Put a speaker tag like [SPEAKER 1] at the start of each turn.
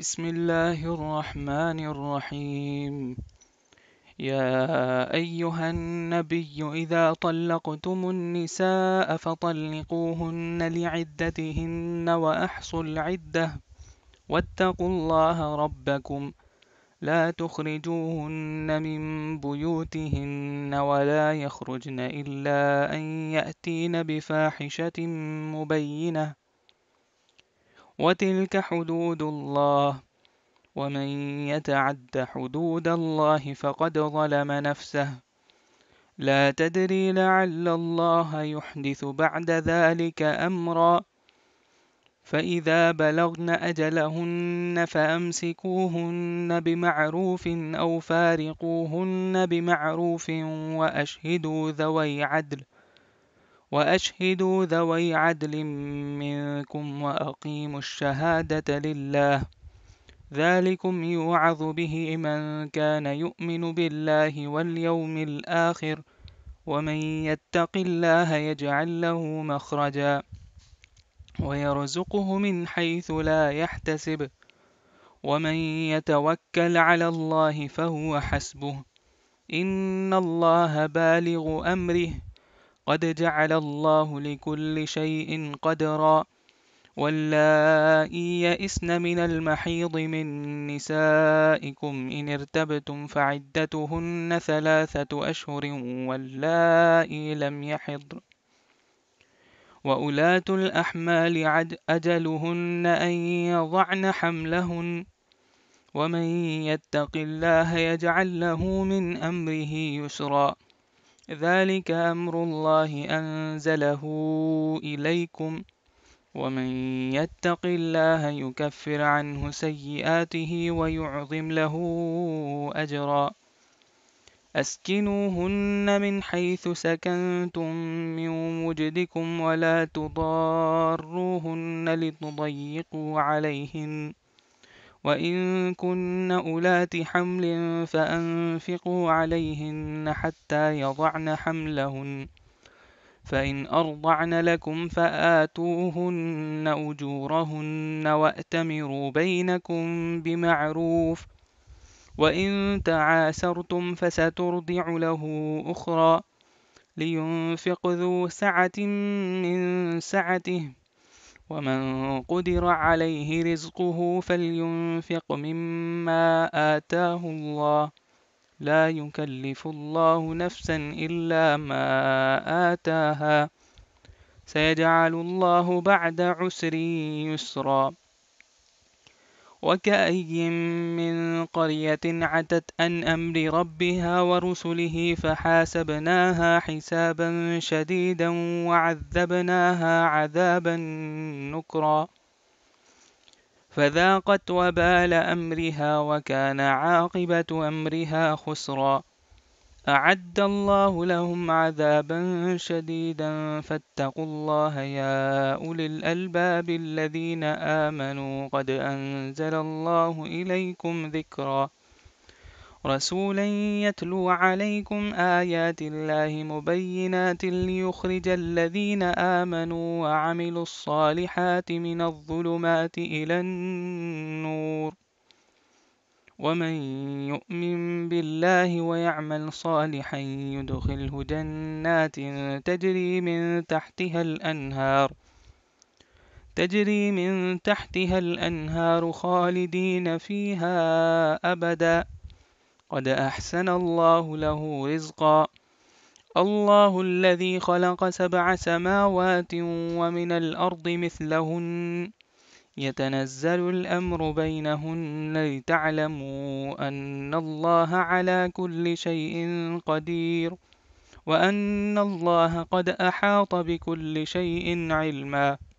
[SPEAKER 1] بسم الله الرحمن الرحيم يا أيها النبي إذا طلقتم النساء فطلقوهن لعدتهن وأحصوا العدة واتقوا الله ربكم لا تخرجوهن من بيوتهن ولا يخرجن إلا أن يأتين بفاحشة مبينة وتلك حدود الله ومن يتعد حدود الله فقد ظلم نفسه لا تدري لعل الله يحدث بعد ذلك امرا فاذا بلغن اجلهن فامسكوهن بمعروف او فارقوهن بمعروف واشهدوا ذوي عدل وأشهدوا ذوي عدل منكم وأقيموا الشهادة لله ذلكم يوعظ به من كان يؤمن بالله واليوم الآخر ومن يتق الله يجعل له مخرجا ويرزقه من حيث لا يحتسب ومن يتوكل على الله فهو حسبه إن الله بالغ أمره قد جعل الله لكل شيء قدرا واللائي يئسن من المحيض من نسائكم إن ارتبتم فعدتهن ثلاثة أشهر واللائي لم يحضن وأولاة الأحمال عد أجلهن أن يضعن حملهن ومن يتق الله يجعل له من أمره يسرا ذلك أمر الله أنزله إليكم ومن يتق الله يكفر عنه سيئاته ويعظم له أجرا أسكنوهن من حيث سكنتم من وجدكم ولا تضاروهن لتضيقوا عليهن وإن كن أولات حمل فأنفقوا عليهن حتى يضعن حملهن فإن أرضعن لكم فآتوهن أجورهن وأتمروا بينكم بمعروف وإن تعاسرتم فسترضع له أخرى لينفق ذو سعة من سعته ومن قدر عليه رزقه فلينفق مما آتاه الله لا يكلف الله نفسا إلا ما آتاها سيجعل الله بعد عسر يسرا وكأي من قرية عتت عن أمر ربها ورسله فحاسبناها حسابا شديدا وعذبناها عذابا نكرا فذاقت وبال أمرها وكان عاقبة أمرها خسرا أعد الله لهم عذابا شديدا فاتقوا الله يا أولي الألباب الذين آمنوا قد أنزل الله إليكم ذكرا رسولا يتلو عليكم آيات الله مبينات ليخرج الذين آمنوا وعملوا الصالحات من الظلمات إلى النور ومن يؤمن بالله ويعمل صالحا يدخله جنات تجري من تحتها الأنهار تجري من تحتها الأنهار خالدين فيها أبدا قد أحسن الله له رزقا الله الذي خلق سبع سماوات ومن الأرض مثلهن يتنزل الأمر بينهن لتعلموا أن الله على كل شيء قدير وأن الله قد أحاط بكل شيء علما